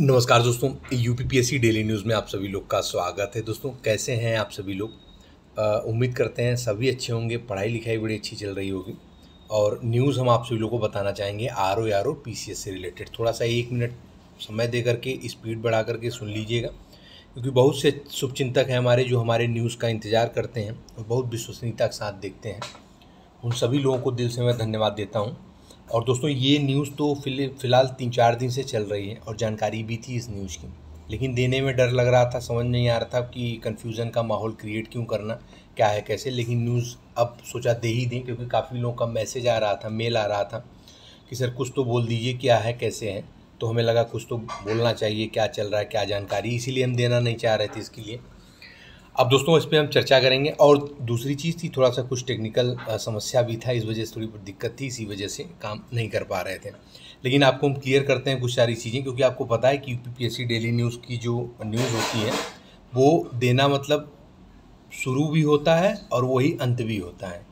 नमस्कार दोस्तों U P daily news में आप सभी लोग का स्वागत है दोस्तों कैसे हैं आप सभी लोग उम्मीद करते हैं सभी अच्छे होंगे पढ़ाई लिखाई बड़ी अच्छी चल रही होगी और न्यूज़ हम आप सभी लोगों को बताना चाहेंगे R O R O P C S से रिलेटेड थोड़ा सा एक मिनट समय दे करके स्पीड बढ़ा करके सुन लीजिएगा क्योंकि बहुत से शुभचिंतक हैं हमारे जो हमारे न्यूज़ का इंतज़ार करते हैं और बहुत विश्वसनीयता के साथ देखते हैं उन सभी लोगों को दिल से मैं धन्यवाद देता हूँ और दोस्तों ये न्यूज़ तो फिलहाल तीन चार दिन से चल रही है और जानकारी भी थी इस न्यूज़ की लेकिन देने में डर लग रहा था समझ नहीं आ रहा था कि कन्फ्यूज़न का माहौल क्रिएट क्यों करना क्या है कैसे लेकिन न्यूज़ अब सोचा दे ही दें क्योंकि काफ़ी लोगों का मैसेज आ रहा था मेल आ रहा था कि सर कुछ तो बोल दीजिए क्या है कैसे है तो हमें लगा कुछ तो बोलना चाहिए क्या चल रहा है क्या जानकारी इसीलिए हम देना नहीं चाह रहे थे इसके लिए अब दोस्तों इस पर हम चर्चा करेंगे और दूसरी चीज़ थी थोड़ा सा कुछ टेक्निकल समस्या भी था इस वजह से थोड़ी दिक्कत थी इसी वजह से काम नहीं कर पा रहे थे लेकिन आपको हम क्लियर करते हैं कुछ सारी चीज़ें क्योंकि आपको पता है कि यू डेली न्यूज़ की जो न्यूज़ होती है वो देना मतलब शुरू भी होता है और वही अंत भी होता है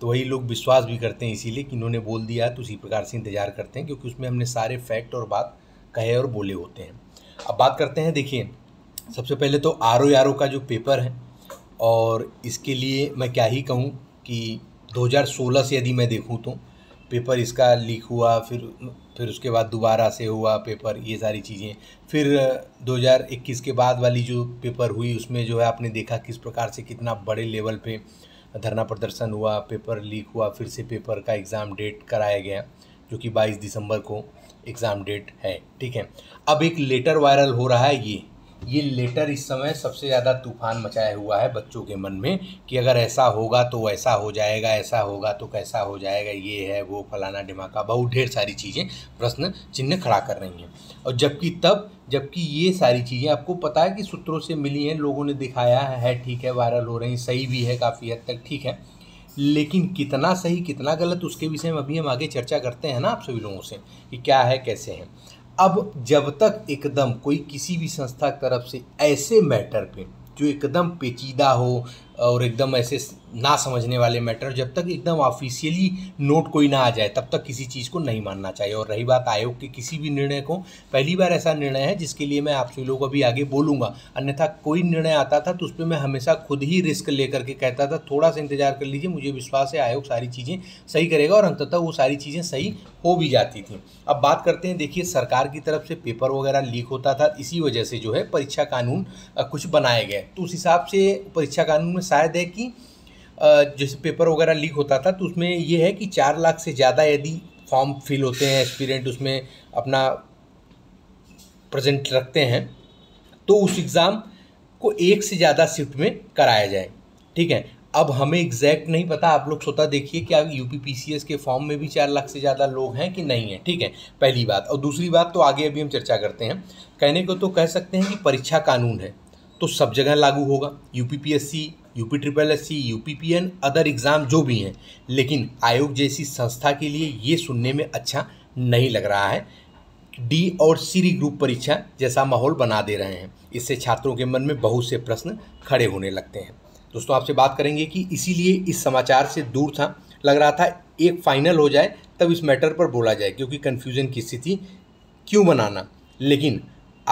तो वही लोग विश्वास भी करते हैं इसीलिए कि इन्होंने बोल दिया है तो उसी प्रकार से इंतज़ार करते हैं क्योंकि उसमें हमने सारे फैक्ट और बात कहे और बोले होते हैं अब बात करते हैं देखिए सबसे पहले तो आर ओ आर ओ का जो पेपर है और इसके लिए मैं क्या ही कहूँ कि 2016 से यदि मैं देखूँ तो पेपर इसका लीक हुआ फिर फिर उसके बाद दोबारा से हुआ पेपर ये सारी चीज़ें फिर 2021 के बाद वाली जो पेपर हुई उसमें जो है आपने देखा किस प्रकार से कितना बड़े लेवल पे धरना प्रदर्शन हुआ पेपर लीक हुआ फिर से पेपर का एग्ज़ाम डेट कराया गया जो कि 22 दिसंबर को एग्ज़ाम डेट है ठीक है अब एक लेटर वायरल हो रहा है ये ये लेटर इस समय सबसे ज़्यादा तूफान मचाया हुआ है बच्चों के मन में कि अगर ऐसा होगा तो ऐसा हो जाएगा ऐसा होगा तो कैसा हो जाएगा ये है वो फलाना ढिमाका बहुत ढेर सारी चीज़ें प्रश्न चिन्ह खड़ा कर रही हैं और जबकि तब जबकि ये सारी चीज़ें आपको पता है कि सूत्रों से मिली हैं लोगों ने दिखाया है ठीक है वायरल हो रही सही भी है काफ़ी हद तक ठीक है लेकिन कितना सही कितना गलत उसके विषय में अभी हम आगे चर्चा करते हैं ना आप सभी लोगों से कि क्या है कैसे हैं अब जब तक एकदम कोई किसी भी संस्था की तरफ से ऐसे मैटर पे जो एकदम पेचीदा हो और एकदम ऐसे ना समझने वाले मैटर जब तक एकदम ऑफिशियली नोट कोई ना आ जाए तब तक किसी चीज़ को नहीं मानना चाहिए और रही बात आयोग के किसी भी निर्णय को पहली बार ऐसा निर्णय है जिसके लिए मैं आप सभी लोगों को अभी आगे बोलूँगा अन्यथा कोई निर्णय आता था तो उस पर मैं हमेशा खुद ही रिस्क लेकर के कहता था थोड़ा सा इंतजार कर लीजिए मुझे विश्वास है आयोग सारी चीज़ें सही करेगा और अंततः वो सारी चीज़ें सही हो भी जाती थी अब बात करते हैं देखिए सरकार की तरफ से पेपर वगैरह लीक होता था इसी वजह से जो है परीक्षा कानून कुछ बनाए गए तो उस हिसाब से परीक्षा कानून में शायद है कि जैसे पेपर वगैरह लीक होता था तो उसमें ये है कि चार लाख से ज़्यादा यदि फॉर्म फिल होते हैं एक्सपीरियंट उसमें अपना प्रेजेंट रखते हैं तो उस एग्ज़ाम को एक से ज़्यादा शिफ्ट में कराया जाए ठीक है अब हमें एग्जैक्ट नहीं पता आप लोग स्वतः देखिए कि अब यू के फॉर्म में भी चार लाख से ज़्यादा लोग हैं कि नहीं है ठीक है पहली बात और दूसरी बात तो आगे अभी हम चर्चा करते हैं कहने को तो कह सकते हैं कि परीक्षा कानून है तो सब जगह लागू होगा U UP triple S C U other exam जो भी हैं लेकिन आयोग जैसी संस्था के लिए ये सुनने में अच्छा नहीं लग रहा है डी और सीरी ग्रुप परीक्षा जैसा माहौल बना दे रहे हैं इससे छात्रों के मन में बहुत से प्रश्न खड़े होने लगते हैं दोस्तों आपसे बात करेंगे कि इसीलिए इस समाचार से दूर था लग रहा था एक फाइनल हो जाए तब इस मैटर पर बोला जाए क्योंकि कन्फ्यूज़न की स्थिति क्यों बनाना लेकिन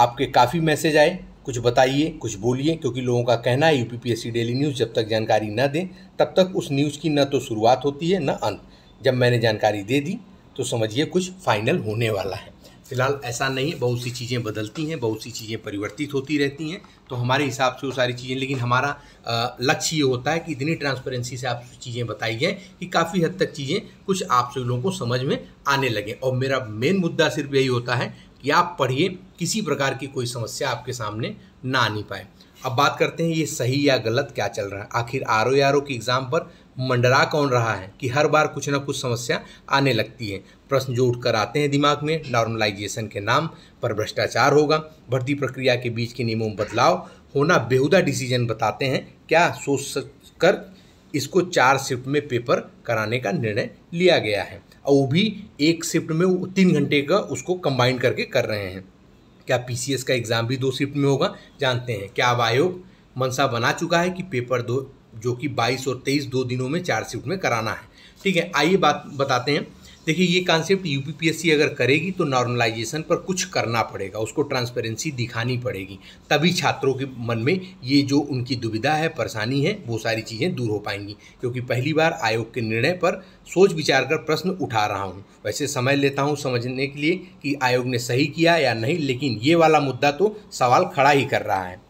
आपके काफ़ी मैसेज आए कुछ बताइए कुछ बोलिए क्योंकि लोगों का कहना है यूपीपीएससी डेली न्यूज़ जब तक जानकारी न दें तब तक उस न्यूज़ की न तो शुरुआत होती है न अंत जब मैंने जानकारी दे दी तो समझिए कुछ फाइनल होने वाला है फिलहाल ऐसा नहीं है बहुत सी चीज़ें बदलती हैं बहुत सी चीज़ें परिवर्तित होती रहती हैं तो हमारे हिसाब से वो सारी चीज़ें लेकिन हमारा लक्ष्य ये होता है कि इतनी ट्रांसपेरेंसी से आप चीज़ें बताई जाएँ कि काफ़ी हद तक चीज़ें कुछ आप लोगों को समझ में आने लगें और मेरा मेन मुद्दा सिर्फ यही होता है या आप पढ़िए किसी प्रकार की कोई समस्या आपके सामने ना आनी पाए अब बात करते हैं ये सही या गलत क्या चल रहा है आखिर आर ओ आर ओ की एग्ज़ाम पर मंडरा कौन रहा है कि हर बार कुछ ना कुछ समस्या आने लगती है प्रश्न जो उठ कर आते हैं दिमाग में नॉर्मलाइजेशन के नाम पर भ्रष्टाचार होगा भर्ती प्रक्रिया के बीच के नियमों में बदलाव होना बेहुदा डिसीजन बताते हैं क्या सोच कर इसको चार शिफ्ट में पेपर कराने का निर्णय लिया गया है और वो भी एक शिफ्ट में तीन घंटे का उसको कंबाइन करके कर रहे हैं क्या पी का एग्ज़ाम भी दो शिफ्ट में होगा जानते हैं क्या अब आयोग मनसा बना चुका है कि पेपर दो जो कि 22 और 23 दो दिनों में चार शिफ्ट में कराना है ठीक है आइए बात बताते हैं देखिए ये कॉन्सेप्ट यूपीपीएससी अगर करेगी तो नॉर्मलाइजेशन पर कुछ करना पड़ेगा उसको ट्रांसपेरेंसी दिखानी पड़ेगी तभी छात्रों के मन में ये जो उनकी दुविधा है परेशानी है वो सारी चीज़ें दूर हो पाएंगी क्योंकि पहली बार आयोग के निर्णय पर सोच विचार कर प्रश्न उठा रहा हूँ वैसे समझ लेता हूँ समझने के लिए कि आयोग ने सही किया या नहीं लेकिन ये वाला मुद्दा तो सवाल खड़ा ही कर रहा है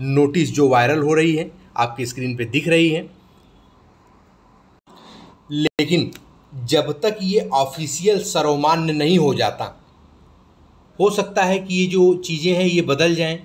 नोटिस जो वायरल हो रही है आपकी स्क्रीन पर दिख रही है लेकिन जब तक ये ऑफिशियल सर्वमान्य नहीं हो जाता हो सकता है कि ये जो चीज़ें हैं ये बदल जाएं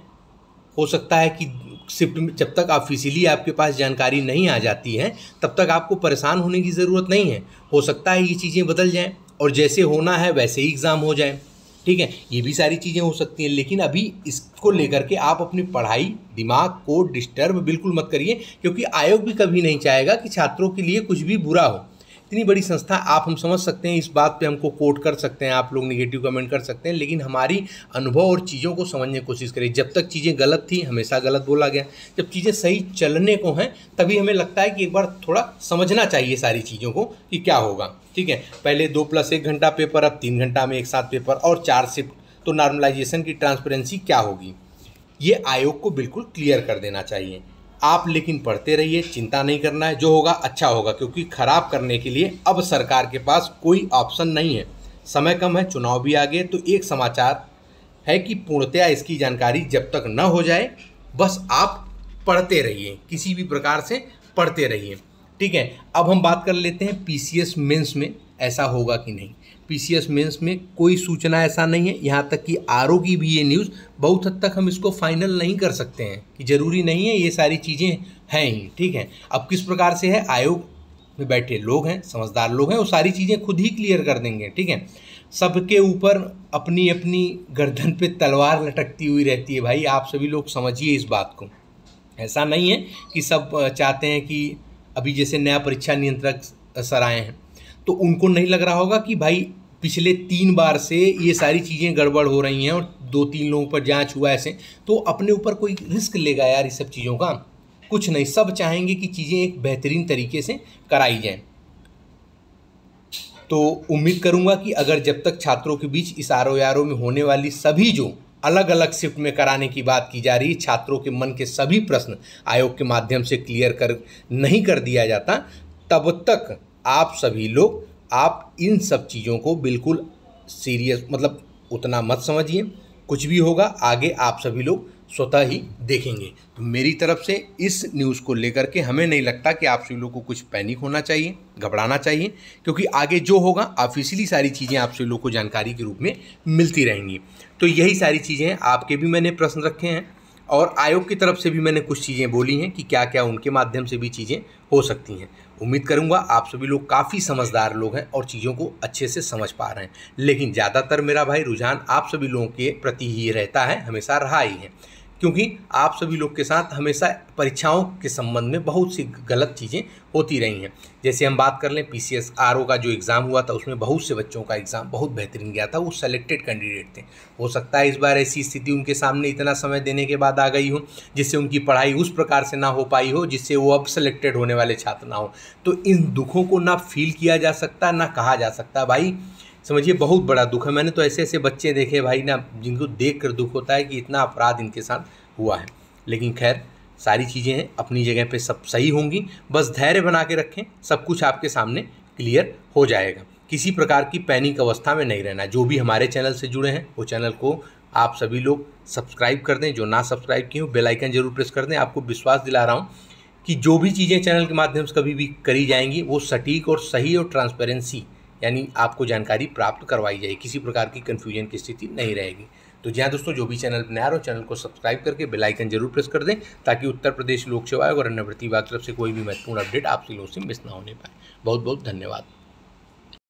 हो सकता है कि शिफ्ट में जब तक ऑफिशियली आपके पास जानकारी नहीं आ जाती है तब तक आपको परेशान होने की ज़रूरत नहीं है हो सकता है ये चीज़ें बदल जाएं और जैसे होना है वैसे ही एग्ज़ाम हो जाए ठीक है ये भी सारी चीज़ें हो सकती हैं लेकिन अभी इसको लेकर के आप अपनी पढ़ाई दिमाग को डिस्टर्ब बिल्कुल मत करिए क्योंकि आयोग भी कभी नहीं चाहेगा कि छात्रों के लिए कुछ भी बुरा हो इतनी बड़ी संस्था आप हम समझ सकते हैं इस बात पे हमको कोट कर सकते हैं आप लोग निगेटिव कमेंट कर सकते हैं लेकिन हमारी अनुभव और चीज़ों को समझने की कोशिश करिए जब तक चीज़ें गलत थी हमेशा गलत बोला गया जब चीज़ें सही चलने को हैं तभी हमें लगता है कि एक बार थोड़ा समझना चाहिए सारी चीज़ों को कि क्या होगा ठीक है पहले दो प्लस एक घंटा पेपर अब तीन घंटा में एक साथ पेपर और चार शिफ्ट तो नॉर्मलाइजेशन की ट्रांसपेरेंसी क्या होगी ये आयोग को बिल्कुल क्लियर कर देना चाहिए आप लेकिन पढ़ते रहिए चिंता नहीं करना है जो होगा अच्छा होगा क्योंकि ख़राब करने के लिए अब सरकार के पास कोई ऑप्शन नहीं है समय कम है चुनाव भी आगे तो एक समाचार है कि पूर्णतया इसकी जानकारी जब तक न हो जाए बस आप पढ़ते रहिए किसी भी प्रकार से पढ़ते रहिए ठीक है अब हम बात कर लेते हैं पी सी में ऐसा होगा कि नहीं पीसीएस मेंस में कोई सूचना ऐसा नहीं है यहाँ तक कि आर की भी ये न्यूज़ बहुत हद तक हम इसको फाइनल नहीं कर सकते हैं कि ज़रूरी नहीं है ये सारी चीज़ें हैं ही ठीक है अब किस प्रकार से है आयोग में बैठे लोग हैं समझदार लोग हैं वो सारी चीज़ें खुद ही क्लियर कर देंगे ठीक है सबके ऊपर अपनी अपनी गर्दन पे तलवार लटकती हुई रहती है भाई आप सभी लोग समझिए इस बात को ऐसा नहीं है कि सब चाहते हैं कि अभी जैसे नया परीक्षा नियंत्रक सर आए हैं तो उनको नहीं लग रहा होगा कि भाई पिछले तीन बार से ये सारी चीज़ें गड़बड़ हो रही हैं और दो तीन लोगों पर जांच हुआ ऐसे तो अपने ऊपर कोई रिस्क लेगा यार इस सब चीज़ों का कुछ नहीं सब चाहेंगे कि चीज़ें एक बेहतरीन तरीके से कराई जाएं तो उम्मीद करूंगा कि अगर जब तक छात्रों के बीच इस आर ओ में होने वाली सभी जो अलग अलग शिफ्ट में कराने की बात की जा रही है छात्रों के मन के सभी प्रश्न आयोग के माध्यम से क्लियर कर नहीं कर दिया जाता तब तक आप सभी लोग आप इन सब चीज़ों को बिल्कुल सीरियस मतलब उतना मत समझिए कुछ भी होगा आगे आप सभी लोग स्वतः ही देखेंगे तो मेरी तरफ से इस न्यूज़ को लेकर के हमें नहीं लगता कि आप सभी लोग को कुछ पैनिक होना चाहिए घबराना चाहिए क्योंकि आगे जो होगा ऑफिशियली सारी चीज़ें आप सभी लोग को जानकारी के रूप में मिलती रहेंगी तो यही सारी चीज़ें आपके भी मैंने प्रश्न रखे हैं और आयोग की तरफ से भी मैंने कुछ चीज़ें बोली हैं कि क्या क्या उनके माध्यम से भी चीज़ें हो सकती हैं उम्मीद करूंगा आप सभी लोग काफ़ी समझदार लोग हैं और चीज़ों को अच्छे से समझ पा रहे हैं लेकिन ज़्यादातर मेरा भाई रुझान आप सभी लोगों के प्रति ही रहता है हमेशा रहा ही है क्योंकि आप सभी लोग के साथ हमेशा परीक्षाओं के संबंध में बहुत सी गलत चीज़ें होती रही हैं जैसे हम बात कर लें पी सी का जो एग्ज़ाम हुआ था उसमें बहुत से बच्चों का एग्ज़ाम बहुत बेहतरीन गया था वो सेलेक्टेड कैंडिडेट थे हो सकता है इस बार ऐसी स्थिति उनके सामने इतना समय देने के बाद आ गई हो जिससे उनकी पढ़ाई उस प्रकार से ना हो पाई हो जिससे वो अब सेलेक्टेड होने वाले छात्र ना हो तो इन दुखों को ना फील किया जा सकता ना कहा जा सकता भाई समझिए बहुत बड़ा दुख है मैंने तो ऐसे ऐसे बच्चे देखे भाई ना जिनको देख कर दुख होता है कि इतना अपराध इनके साथ हुआ है लेकिन खैर सारी चीज़ें हैं अपनी जगह पे सब सही होंगी बस धैर्य बना के रखें सब कुछ आपके सामने क्लियर हो जाएगा किसी प्रकार की पैनिक अवस्था में नहीं रहना जो भी हमारे चैनल से जुड़े हैं वो चैनल को आप सभी लोग सब्सक्राइब कर दें जो ना सब्सक्राइब किए हो बेलाइकन जरूर प्रेस कर दें आपको विश्वास दिला रहा हूँ कि जो भी चीज़ें चैनल के माध्यम से कभी भी करी जाएंगी वो सटीक और सही और ट्रांसपेरेंसी यानी आपको जानकारी प्राप्त करवाई जाएगी किसी प्रकार की कन्फ्यूजन की स्थिति नहीं रहेगी तो जी हाँ दोस्तों जो भी चैनल नया हो चैनल को सब्सक्राइब करके बेल आइकन जरूर प्रेस कर दें ताकि उत्तर प्रदेश लोक सेवा और अन्य भर्ती विभाग तरफ से कोई भी महत्वपूर्ण अपडेट आपसे लोग से मिस ना होने पाए बहुत बहुत धन्यवाद